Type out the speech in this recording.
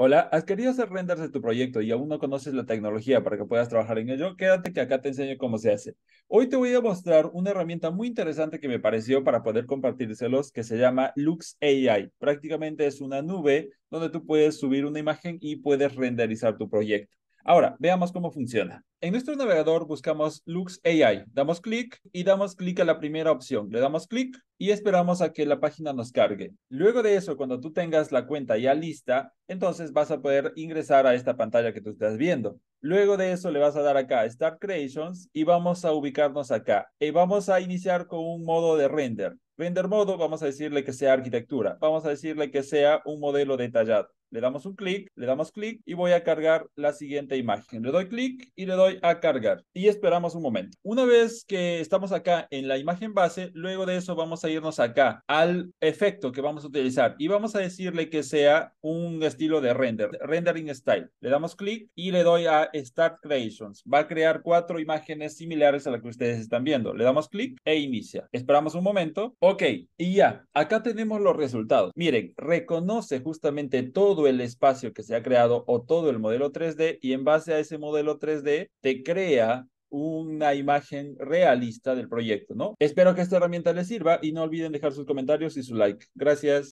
Hola, ¿has querido hacer renders de tu proyecto y aún no conoces la tecnología para que puedas trabajar en ello? Quédate que acá te enseño cómo se hace. Hoy te voy a mostrar una herramienta muy interesante que me pareció para poder compartírselos que se llama Lux AI. Prácticamente es una nube donde tú puedes subir una imagen y puedes renderizar tu proyecto. Ahora, veamos cómo funciona. En nuestro navegador buscamos Lux AI, damos clic y damos clic a la primera opción. Le damos clic y esperamos a que la página nos cargue. Luego de eso, cuando tú tengas la cuenta ya lista, entonces vas a poder ingresar a esta pantalla que tú estás viendo. Luego de eso le vas a dar acá Start Creations y vamos a ubicarnos acá. Y eh, vamos a iniciar con un modo de render. Render modo, vamos a decirle que sea arquitectura. Vamos a decirle que sea un modelo detallado. Le damos un clic, le damos clic y voy a cargar la siguiente imagen. Le doy clic y le doy a cargar y esperamos un momento. Una vez que estamos acá en la imagen base, luego de eso vamos a irnos acá al efecto que vamos a utilizar y vamos a decirle que sea un estilo de render, rendering style. Le damos clic y le doy a Start Creations. Va a crear cuatro imágenes similares a las que ustedes están viendo. Le damos clic e inicia. Esperamos un momento. Ok, y ya, acá tenemos los resultados. Miren, reconoce justamente todo el espacio que se ha creado o todo el modelo 3D y en base a ese modelo 3D te crea una imagen realista del proyecto, ¿no? Espero que esta herramienta les sirva y no olviden dejar sus comentarios y su like. Gracias.